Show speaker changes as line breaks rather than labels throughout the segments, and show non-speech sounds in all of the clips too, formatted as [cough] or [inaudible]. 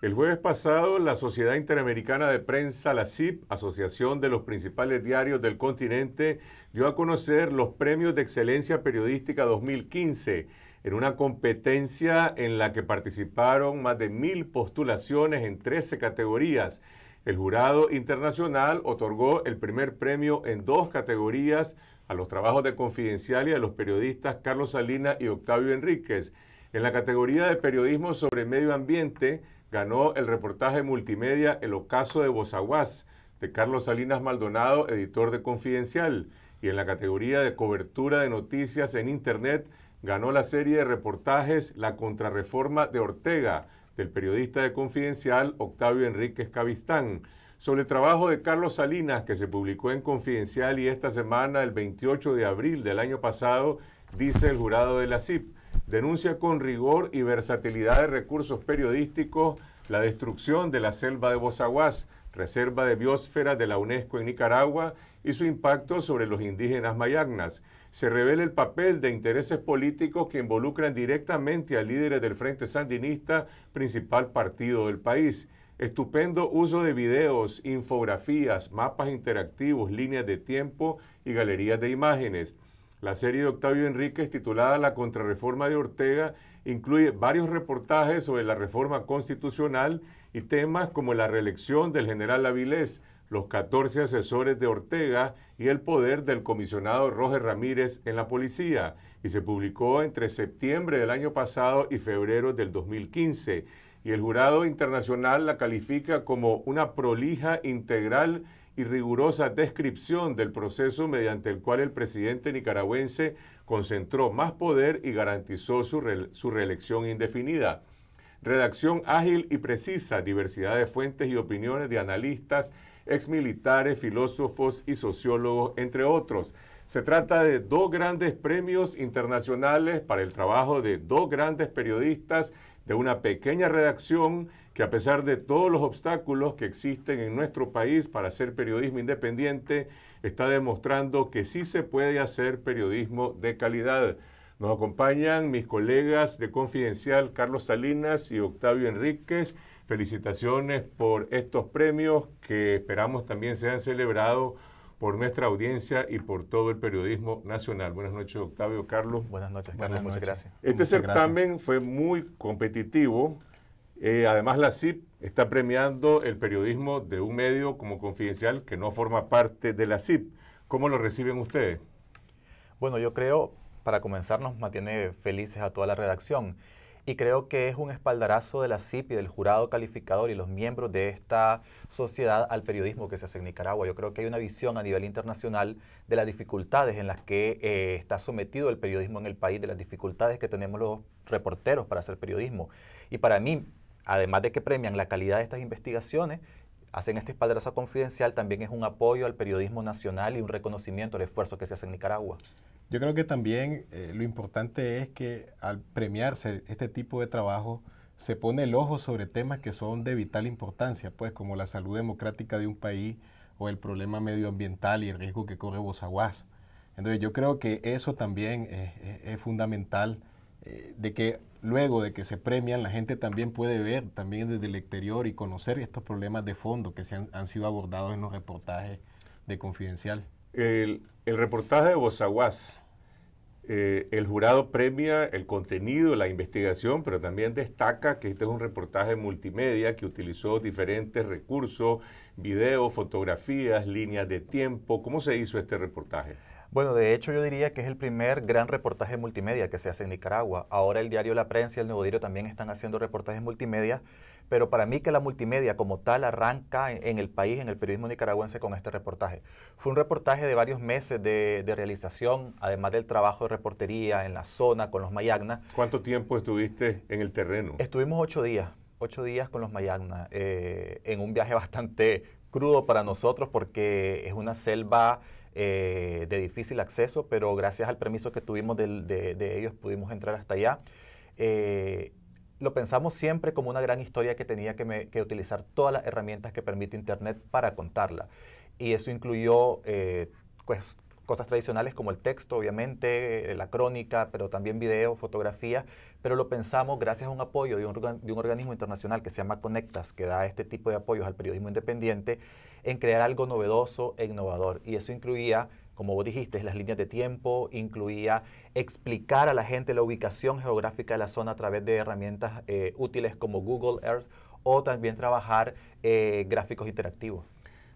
El jueves pasado, la Sociedad Interamericana de Prensa, la CIP, Asociación de los principales diarios del continente, dio a conocer los premios de excelencia periodística 2015 en una competencia en la que participaron más de mil postulaciones en 13 categorías el jurado internacional otorgó el primer premio en dos categorías a los trabajos de Confidencial y a los periodistas Carlos Salinas y Octavio Enríquez. En la categoría de periodismo sobre medio ambiente ganó el reportaje multimedia El ocaso de Bozaguas de Carlos Salinas Maldonado, editor de Confidencial. Y en la categoría de cobertura de noticias en Internet ganó la serie de reportajes La contrarreforma de Ortega del periodista de Confidencial Octavio Enríquez Cavistán sobre el trabajo de Carlos Salinas que se publicó en Confidencial y esta semana, el 28 de abril del año pasado, dice el jurado de la CIP. Denuncia con rigor y versatilidad de recursos periodísticos la destrucción de la selva de Bozaguas, reserva de biosfera de la UNESCO en Nicaragua, y su impacto sobre los indígenas mayagnas se revela el papel de intereses políticos que involucran directamente a líderes del Frente Sandinista, principal partido del país. Estupendo uso de videos, infografías, mapas interactivos, líneas de tiempo y galerías de imágenes. La serie de Octavio Enríquez, titulada La Contrarreforma de Ortega, incluye varios reportajes sobre la reforma constitucional y temas como la reelección del general Avilés, los 14 asesores de Ortega y el poder del comisionado Roger Ramírez en la policía y se publicó entre septiembre del año pasado y febrero del 2015 y el jurado internacional la califica como una prolija, integral y rigurosa descripción del proceso mediante el cual el presidente nicaragüense concentró más poder y garantizó su, su reelección indefinida redacción ágil y precisa, diversidad de fuentes y opiniones de analistas, exmilitares, filósofos y sociólogos, entre otros. Se trata de dos grandes premios internacionales para el trabajo de dos grandes periodistas de una pequeña redacción que a pesar de todos los obstáculos que existen en nuestro país para hacer periodismo independiente, está demostrando que sí se puede hacer periodismo de calidad. Nos acompañan mis colegas de Confidencial, Carlos Salinas y Octavio Enríquez. Felicitaciones por estos premios que esperamos también sean celebrados por nuestra audiencia y por todo el periodismo nacional. Buenas noches, Octavio, Carlos. Buenas noches, Carlos. Muchas gracias. Este certamen fue muy competitivo. Eh, además, la CIP está premiando el periodismo de un medio como Confidencial que
no forma parte de la CIP. ¿Cómo lo reciben ustedes? Bueno, yo creo para comenzar, nos mantiene felices a toda la redacción. Y creo que es un espaldarazo de la CIP y del jurado calificador y los miembros de esta sociedad al periodismo que se hace en Nicaragua. Yo creo que hay una visión a nivel internacional de las dificultades en las que eh, está sometido el periodismo en el país, de las dificultades que tenemos los reporteros para hacer periodismo. Y para mí, además de que premian la calidad de estas investigaciones, hacen este espaldarazo confidencial, también es un apoyo al periodismo nacional y un reconocimiento al esfuerzo que se hace en Nicaragua.
Yo creo que también eh, lo importante es que al premiarse este tipo de trabajo, se pone el ojo sobre temas que son de vital importancia, pues como la salud democrática de un país o el problema medioambiental y el riesgo que corre Bozaguas. Entonces yo creo que eso también es, fundamental, eh, de que luego de que se premian, la gente también puede ver, también desde el exterior y conocer estos problemas de fondo que se han, sido abordados en los reportajes de Confidencial.
El, el reportaje de Bozaguas eh, el jurado premia el contenido, la investigación, pero también destaca que este es un reportaje multimedia que utilizó diferentes recursos, videos, fotografías,
líneas de tiempo. ¿Cómo se hizo este reportaje? Bueno, de hecho yo diría que es el primer gran reportaje multimedia que se hace en Nicaragua. Ahora el diario La Prensa y el Nuevo Diario también están haciendo reportajes multimedia, pero para mí que la multimedia como tal arranca en el país, en el periodismo nicaragüense con este reportaje. Fue un reportaje de varios meses de, realización, además del trabajo de reportería en la zona con los Mayagna. ¿Cuánto tiempo estuviste en el terreno? Estuvimos ocho días, ocho días con los Mayagna, eh, en un viaje [laughs] bastante crudo para nosotros porque es una selva eh, de difícil acceso, pero gracias al permiso que tuvimos de, ellos pudimos entrar hasta allá. Eh, lo pensamos siempre como una gran historia que tenía que, utilizar todas las herramientas que permite Internet para contarla. Y eso incluyó eh, pues, cosas tradicionales como el texto, obviamente, eh, la crónica, pero también video, fotografía, pero lo pensamos gracias a un apoyo de un, organismo internacional que se llama Conectas, que da este tipo de apoyos al periodismo independiente, en crear algo novedoso e innovador. Y eso incluía como vos dijiste, las líneas de tiempo, incluía explicar a la gente la ubicación geográfica de la zona a través de herramientas eh, útiles como Google Earth o también trabajar eh, gráficos interactivos.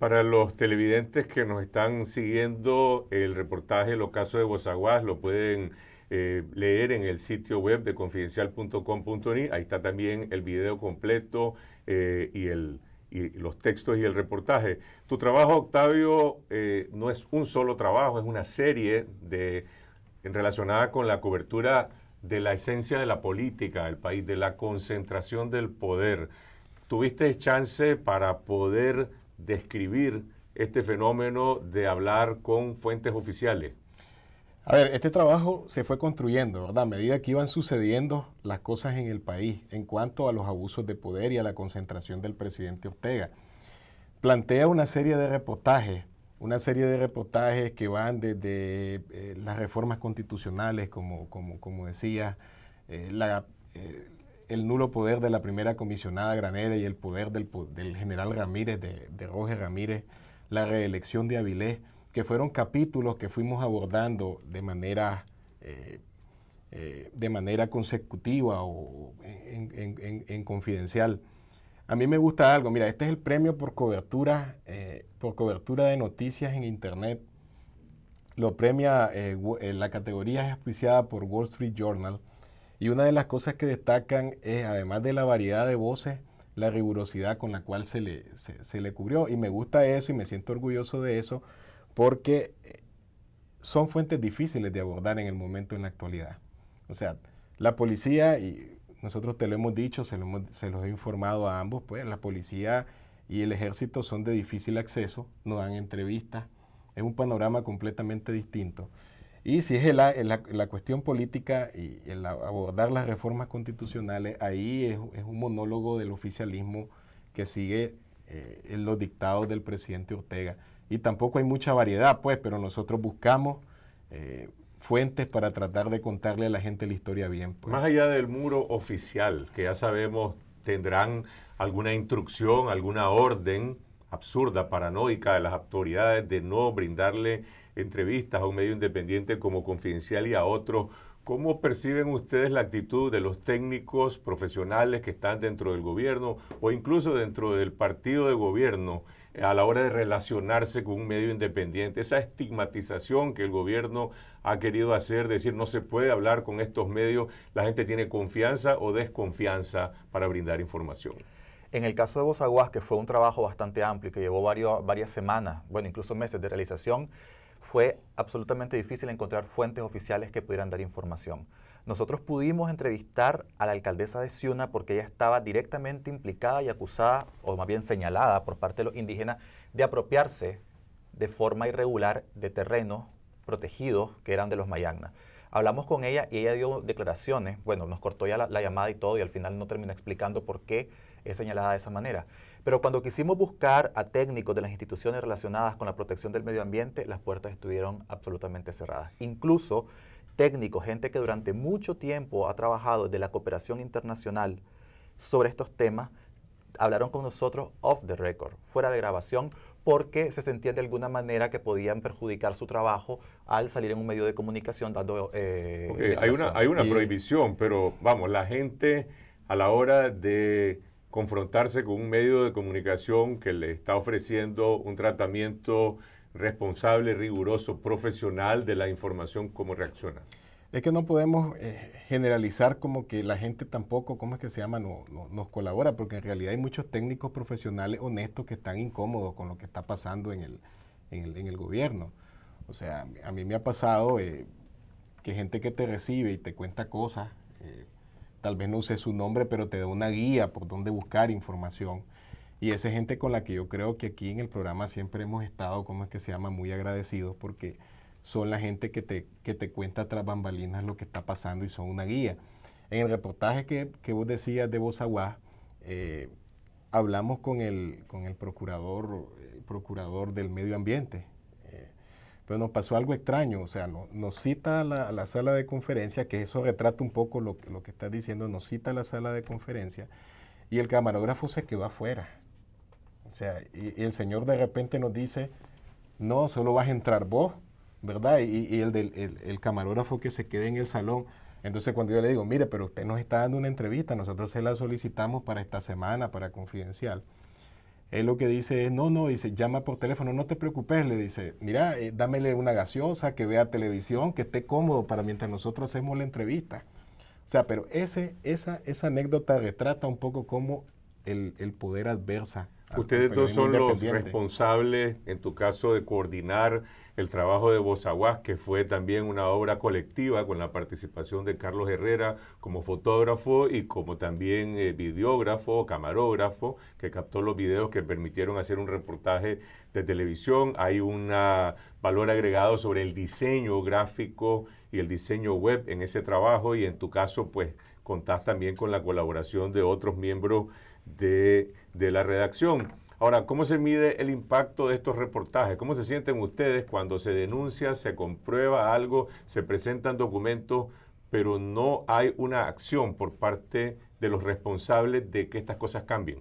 Para los
televidentes que nos están siguiendo, el reportaje Los casos de Bozaguas lo pueden eh, leer en el sitio web de confidencial.com.ni. Ahí está también el video completo eh, y, el, los textos y el reportaje. Tu trabajo, Octavio, eh, no es un solo trabajo, es una serie de, relacionada con la cobertura de la esencia de la política del país, de la concentración del poder. ¿Tuviste chance para poder describir este fenómeno de hablar con fuentes oficiales?
A ver, este trabajo se fue construyendo, ¿verdad? A medida que iban sucediendo las cosas en el país en cuanto a los abusos de poder y a la concentración del presidente Ortega. Plantea una serie de reportajes, una serie de reportajes que van desde eh, las reformas constitucionales, como, como, decía, eh, la, eh, el nulo poder de la primera comisionada Granera y el poder del, general Ramírez, de, de, Roger Ramírez, la reelección de Avilés, que fueron capítulos que fuimos abordando de manera, eh, eh, de manera consecutiva o en, confidencial. A mí me gusta algo, mira, este es el premio por cobertura, eh, por cobertura de noticias en Internet. Lo premia, la categoría es auspiciada por Wall Street Journal y una de las cosas que destacan es, además de la variedad de voces, la rigurosidad con la cual se le, cubrió. Y me gusta eso y me siento orgulloso de eso porque eh, son fuentes difíciles de abordar en el momento en la actualidad. O sea, la policía, y nosotros te lo hemos dicho, se, lo los he informado a ambos, pues la policía y el ejército son de difícil acceso, no dan entrevistas, es un panorama completamente distinto. Y si es la, cuestión política y el abordar las reformas constitucionales, ahí es, un monólogo del oficialismo que sigue eh, en los dictados del presidente Ortega. Y tampoco hay mucha variedad, pues, pero nosotros buscamos eh, fuentes para tratar de contarle a la gente la historia bien. Pues. Más
allá del muro oficial, que ya sabemos tendrán alguna instrucción, alguna orden absurda, paranoica de las autoridades de no brindarle entrevistas a un medio independiente como Confidencial y a otros. ¿Cómo perciben ustedes la actitud de los técnicos profesionales que están dentro del gobierno o incluso dentro del partido de gobierno a la hora de relacionarse con un medio independiente? Esa estigmatización que el gobierno ha querido hacer, decir no se puede hablar con estos medios, la gente tiene confianza o desconfianza para brindar
información. En el caso de Bozaguas, que fue un trabajo bastante amplio, que llevó varias semanas, bueno, incluso meses de realización, fue absolutamente difícil encontrar fuentes oficiales que pudieran dar información. Nosotros pudimos entrevistar a la alcaldesa de Ciuna porque ella estaba directamente implicada y acusada, o más bien señalada por parte de los indígenas, de apropiarse de forma irregular de terrenos protegidos que eran de los Mayagnas. Hablamos con ella y ella dio declaraciones, bueno, nos cortó ya la, llamada y todo y al final no terminó explicando por qué es señalada de esa manera. Pero cuando quisimos buscar a técnicos de las instituciones relacionadas con la protección del medio ambiente, las puertas estuvieron absolutamente cerradas. Incluso técnicos, gente que durante mucho tiempo ha trabajado de la cooperación internacional sobre estos temas, hablaron con nosotros off the record, fuera de grabación, porque se sentían de alguna manera que podían perjudicar su trabajo al salir en un medio de comunicación dando... Eh, hay una, hay una
prohibición, pero vamos, la gente a la hora de confrontarse con un medio de comunicación que le está ofreciendo un tratamiento responsable, riguroso, profesional de la información, ¿cómo reacciona?
Es que no podemos eh, generalizar como que la gente tampoco, ¿cómo es que se llama?, no, nos colabora, porque en realidad hay muchos técnicos profesionales honestos que están incómodos con lo que está pasando en el, en el, gobierno. O sea, a mí me ha pasado eh, que gente que te recibe y te cuenta cosas, eh, tal vez no use su nombre, pero te da una guía por dónde buscar información. Y esa gente con la que yo creo que aquí en el programa siempre hemos estado, como es que se llama? Muy agradecidos porque son la gente que te, cuenta tras bambalinas lo que está pasando y son una guía. En el reportaje que, vos decías de Bozaguá, eh, hablamos con el, con el procurador, el eh, procurador del medio ambiente, pero nos pasó algo extraño, o sea, nos cita a la, sala de conferencia, que eso retrata un poco lo, lo que estás diciendo, nos cita a la sala de conferencia y el camarógrafo se quedó afuera. O sea, y, el señor de repente nos dice, no, solo vas a entrar vos, ¿verdad? Y, el, el camarógrafo que se quede en el salón, entonces cuando yo le digo, mire, pero usted nos está dando una entrevista, nosotros se la solicitamos para esta semana, para Confidencial él lo que dice es, no, no, dice, llama por teléfono, no te preocupes, le dice, mira, eh, dámele una gaseosa, que vea televisión, que esté cómodo para mientras nosotros hacemos la entrevista. O sea, pero ese, esa, esa anécdota retrata un poco cómo el, el poder adversa Ustedes dos son los
responsables, en tu caso, de coordinar el trabajo de Bozaguas, que fue también una obra colectiva con la participación de Carlos Herrera como fotógrafo y como también eh, videógrafo, camarógrafo, que captó los videos que permitieron hacer un reportaje de televisión. Hay un valor agregado sobre el diseño gráfico y el diseño web en ese trabajo y en tu caso pues contás también con la colaboración de otros miembros de, la redacción. Ahora, ¿cómo se mide el impacto de estos reportajes? ¿Cómo se sienten ustedes cuando se denuncia, se comprueba algo, se presentan documentos, pero no hay una acción por parte de los responsables de que estas
cosas cambien?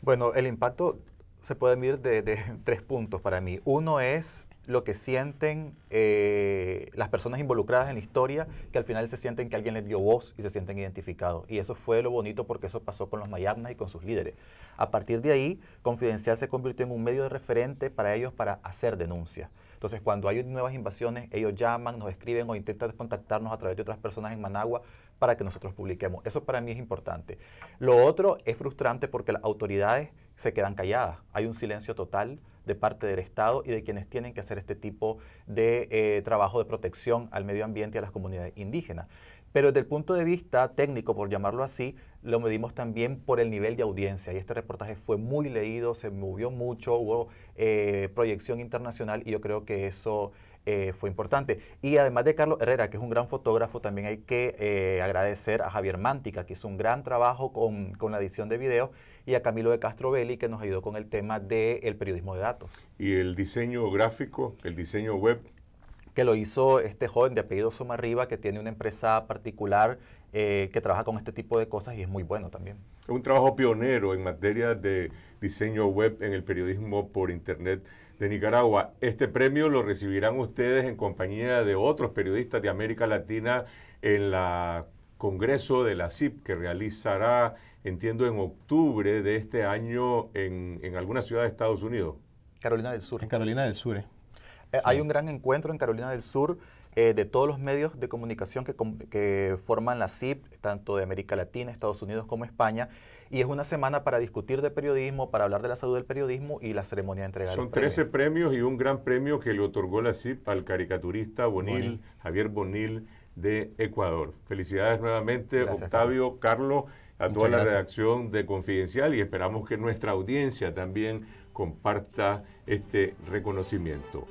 Bueno, el impacto se puede medir de, de [laughs] tres puntos para mí. Uno es lo que sienten eh, las personas involucradas en la historia, que al final se sienten que alguien les dio voz y se sienten identificados. Y eso fue lo bonito porque eso pasó con los Mayabnas y con sus líderes. A partir de ahí, Confidencial se convirtió en un medio de referente para ellos para hacer denuncias. Entonces, cuando hay nuevas invasiones, ellos llaman, nos escriben o intentan contactarnos a través de otras personas en Managua para que nosotros publiquemos. Eso para mí es importante. Lo otro es frustrante porque las autoridades se quedan calladas. Hay un silencio total de parte del Estado y de quienes tienen que hacer este tipo de eh, trabajo de protección al medio ambiente y a las comunidades indígenas. Pero desde el punto de vista técnico, por llamarlo así, lo medimos también por el nivel de audiencia. Y este reportaje fue muy leído, se movió mucho, hubo eh, proyección internacional y yo creo que eso eh, fue importante. Y además de Carlos Herrera, que es un gran fotógrafo, también hay que eh, agradecer a Javier Mántica, que hizo un gran trabajo con, la edición de video, y a Camilo de Castro Belli, que nos ayudó con el tema del periodismo de datos. Y el diseño gráfico, el diseño web. Que lo hizo este joven de apellido Soma Somarriba, que tiene una empresa particular eh, que trabaja con este tipo de cosas y es muy bueno también. Es un
trabajo pionero en materia de diseño web en el periodismo por Internet de Nicaragua. Este premio lo recibirán ustedes en compañía de otros periodistas de América Latina en la Congreso de la CIP que realizará, entiendo, en
octubre de este año en, alguna ciudad de Estados Unidos. Carolina del Sur. En Carolina del Sur. ¿eh? Eh, hay un gran encuentro en Carolina del Sur eh, de todos los medios de comunicación que, que forman la CIP, tanto de América Latina, Estados Unidos como España y es una semana para discutir de periodismo, para hablar de la salud del periodismo y la ceremonia de entrega. Son 13
premios. y un gran premio que le otorgó la CIP al caricaturista Bonil, Javier Bonil de Ecuador. Felicidades nuevamente, Octavio, Carlos, a toda la redacción de Confidencial y esperamos que nuestra audiencia también comparta este reconocimiento.